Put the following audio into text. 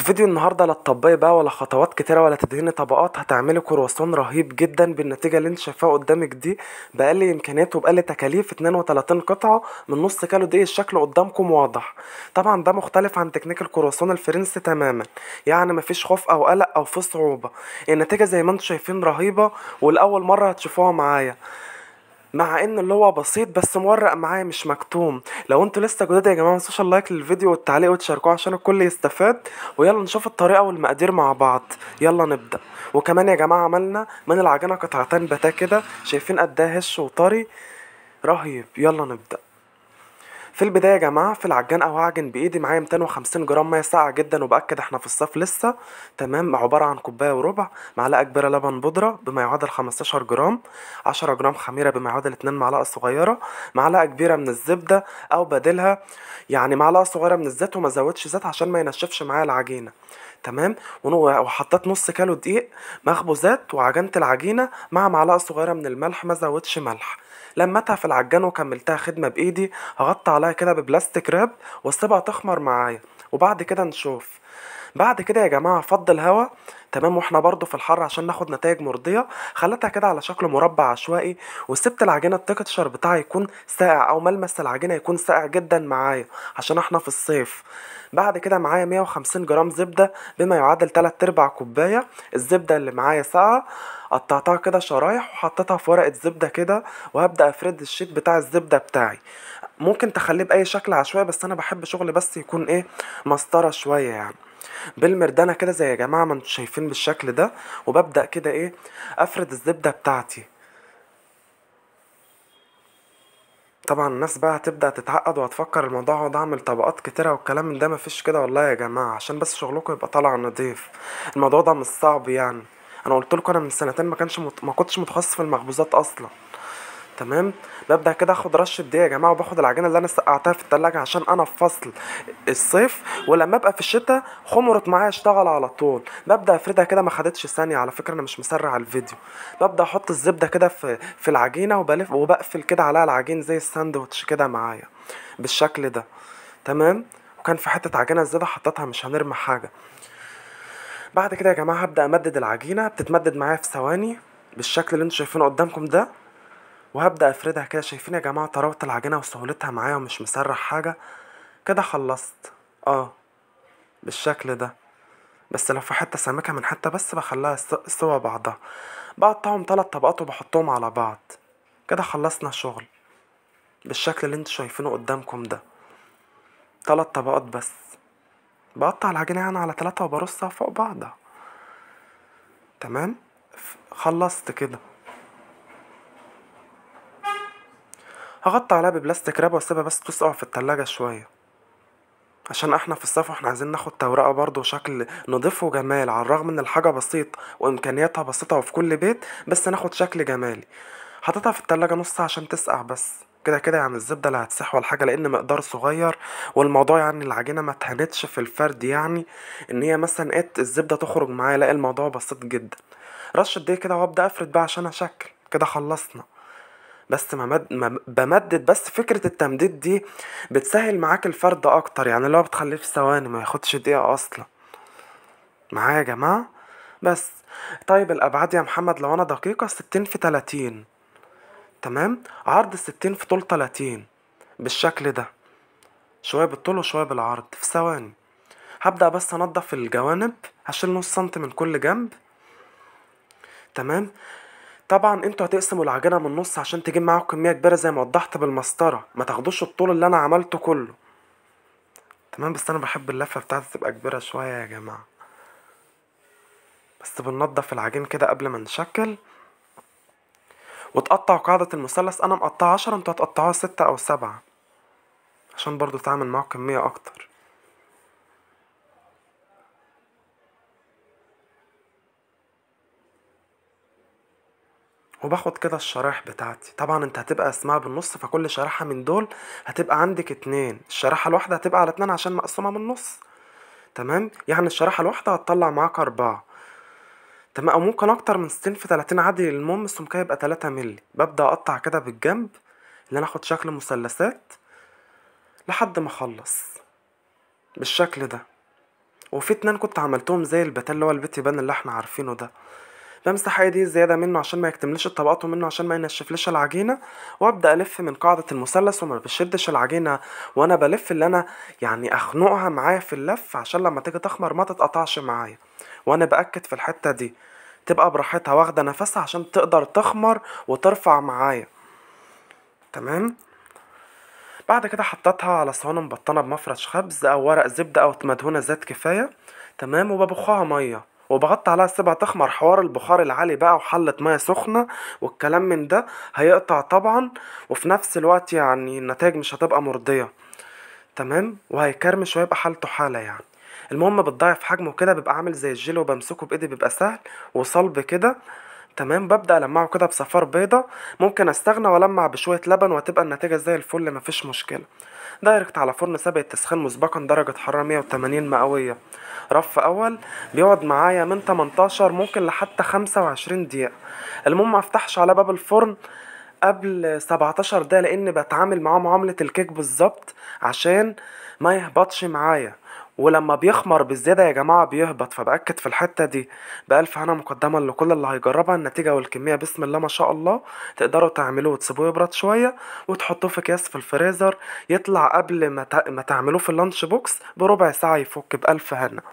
في فيديو النهارده لا تطبقي بقى ولا خطوات كتيره ولا تدهني طبقات هتعملي كرواسون رهيب جدا بالنتيجه اللي انت شايفاها قدامك دي باقل امكانيات وباقل تكاليف 32 قطعه من نص كيلو دي الشكل قدامكم واضح طبعا ده مختلف عن تكنيك الكرواسون الفرنسي تماما يعني مفيش خوف او قلق او في صعوبه النتيجه زي ما انتم شايفين رهيبه ولاول مره هتشوفوها معايا مع ان اللي هو بسيط بس مورق معايا مش مكتوم لو انتوا لسه جداد يا جماعه متنسوش اللايك للفيديو والتعليق وتشاركوه عشان الكل يستفاد ويلا نشوف الطريقه والمقادير مع بعض يلا نبدا وكمان يا جماعه عملنا من العجينه قطعتين بتاه كده شايفين قد ايه هش وطري رهيب يلا نبدا في البدايه يا جماعه في العجان او هعجن بايدي معايا 250 جرام ميه ساقعه جدا وباكد احنا في الصيف لسه تمام عباره عن كوبايه وربع معلقه كبيره لبن بودره بما يعادل 15 جرام 10 جرام خميره بما يعادل 2 معلقه صغيره معلقه كبيره من الزبده او بديلها يعني معلقه صغيره من الزيت وما زودش زيت عشان ما ينشفش معايا العجينه تمام وحطيت نص كيلو دقيق مخبوزات وعجنت العجينه مع معلقه صغيره من الملح ما زودش ملح لمتها في العجان وكملتها خدمه بايدي هغطي عليها كده ببلاستيك راب واسيبها تخمر معايا وبعد كده نشوف بعد كده يا جماعه فض الهوا تمام واحنا برضو في الحر عشان ناخد نتائج مرضيه خليتها كده على شكل مربع عشوائي وسبت العجينه التكتشر بتاعي يكون ساقع او ملمس العجينه يكون ساقع جدا معايا عشان احنا في الصيف بعد كده معايا 150 جرام زبده بما يعادل 3 ارباع كوبايه الزبده اللي معايا ساقعه قطعتها كده شرايح وحطيتها في ورقه زبده كده وهبدا افرد الشيت بتاع الزبده بتاعي ممكن تخليه باي شكل عشوائي بس انا بحب شغل بس يكون ايه مسطره شويه يعني بالمردانه كده زي يا جماعه ما انتم شايفين بالشكل ده وببدا كده ايه افرد الزبده بتاعتي طبعا الناس بقى هتبدا تتعقد وهتفكر الموضوع هو اعمل طبقات كتيره والكلام ده ده مفيش كده والله يا جماعه عشان بس شغلكم يبقى طالع نضيف الموضوع ده مش صعب يعني انا قلت لكم انا من سنتين ما كانش مت... ما كنتش متخصص في المخبوزات اصلا تمام ببدا كده اخد رشه دي يا جماعه وباخد العجينه اللي انا سقعتها في التلاجة عشان انا في فصل الصيف ولما ابقى في الشتاء خمرت معايا اشتغل على طول ببدا افردها كده ما خدتش ثانيه على فكره انا مش مسرع الفيديو ببدا احط الزبده كده في في العجينه وبلف وبقفل كده عليها العجين زي الساندوتش كده معايا بالشكل ده تمام وكان في حته عجينه زياده حطيتها مش هنرمي حاجه بعد كده يا جماعه هبدا امدد العجينه بتتمدد معايا في ثواني بالشكل اللي انتوا شايفينه قدامكم ده وهبدأ أفردها كده شايفين يا جماعة طراوة العجينة وسهولتها معايا ومش مسرح حاجة كده خلصت اه بالشكل ده بس لو في حتة سمكة من حتة بس بخليها سوا بعضها بقطعهم تلات طبقات وبحطهم على بعض كده خلصنا الشغل بالشكل اللي انتوا شايفينه قدامكم ده تلات طبقات بس بقطع العجينة يعني على تلاتة وبرصها فوق بعضها تمام خلصت كده هغطي عليها ببلاستيك رابه واسيبها بس تسقع في التلاجة شوية عشان احنا في الصيف واحنا عايزين ناخد تورقة برضه شكل نضيف وجمال على الرغم ان الحاجة بسيطة وامكانياتها بسيطة وفي كل بيت بس ناخد شكل جمالي حطيتها في التلاجة نص عشان تسقع بس كده كده يعني الزبدة اللي هتسيح ولا حاجة لأن مقدار صغير والموضوع يعني العجينة ما تهنتش في الفرد يعني إن هي مثلا إيه الزبدة تخرج معايا لا الموضوع بسيط جدا رش دي كده وأبدأ أفرد بقى عشان أشكل كده خلصنا بس ممد... ما بمدد بس فكره التمديد دي بتسهل معاك الفرد اكتر يعني لو بتخليه في ثواني ما ياخدش دقيقه اصلا معايا يا جماعه بس طيب الابعاد يا محمد لو انا دقيقه ستين في تلاتين تمام عرض ستين في طول تلاتين بالشكل ده شويه بالطول وشويه بالعرض في ثواني هبدا بس انضف الجوانب هشيل نص سنتي من كل جنب تمام طبعا انتوا هتقسموا العجينه من النص عشان تجيب معاكم كميه كبيره زي ما وضحت بالمسطره ما تاخدوش الطول اللي انا عملته كله تمام بس انا بحب اللفه بتاعتي تبقى كبيره شويه يا جماعه بس بننضف العجين كده قبل ما نشكل وتقطعوا قاعدة المثلث أنا مقطعة عشرة انتوا هتقطعوها ستة أو سبعة عشان برضو تعمل معاكم كمية أكتر وباخد كده الشرايح بتاعتي طبعا انت هتبقى اسمها بالنص فكل شريحة من دول هتبقى عندك اتنين الشريحة الواحدة هتبقى على اتنين عشان مقسومة من النص تمام يعني الشريحة الواحدة هتطلع معاك أربعة تمام أو ممكن أكتر من ستين في تلاتين عادي المهم السمكة يبقى تلاتة ملي ببدأ أقطع كده بالجنب اللي أنا أخد شكل مثلثات لحد ما أخلص بالشكل ده وفي اتنين كنت عملتهم زي البتال اللي هو البيت يبان اللي احنا عارفينه ده بمسح دي زياده منه عشان ما يكتملش الطبقات ومنه عشان ما ينشفليش العجينه وابدا الف من قاعده المثلث وما بشدش العجينه وانا بلف اللي انا يعني اخنقها معايا في اللف عشان لما تيجي تخمر ما تتقطعش معايا وانا باكد في الحته دي تبقى براحتها واخده نفسها عشان تقدر تخمر وترفع معايا تمام بعد كده حطيتها على صواني مبطنه بمفرش خبز او ورق زبده او مدهونه زيت كفايه تمام وببخها ميه وبغطي عليها سبع تخمر حوار البخار العالي بقى وحله ميه سخنه والكلام من ده هيقطع طبعا وفي نفس الوقت يعني النتائج مش هتبقى مرضيه تمام وهيكرمش وهيبقى حالته حاله يعني المهم بتضيع حجمه كده بيبقى عامل زي الجيل وبمسكه بايدي بيبقى سهل وصلب كده تمام ببدا المعه كده بصفار بيضه ممكن استغنى والمع بشويه لبن وتبقى النتيجه زي الفل مفيش مشكله دايركت على فرن سابق التسخين مسبقا درجه حراره 180 مئويه رف اول بيقعد معايا من 18 ممكن لحتى 25 دقيقه المهم ما افتحش على باب الفرن قبل 17 دقيقه لان بتعامل معاه معامله الكيك بالظبط عشان ما يهبطش معايا ولما بيخمر بالزيادة يا جماعة بيهبط فبأكد في الحتة دي بألف هنا مقدما لكل اللي هيجربها النتيجة والكمية بسم الله ما شاء الله تقدروا تعملوه وتسيبوه يبرد شوية وتحطوه في كيس في الفريزر يطلع قبل ما تعملوه في اللانش بوكس بربع ساعة يفك بألف هنا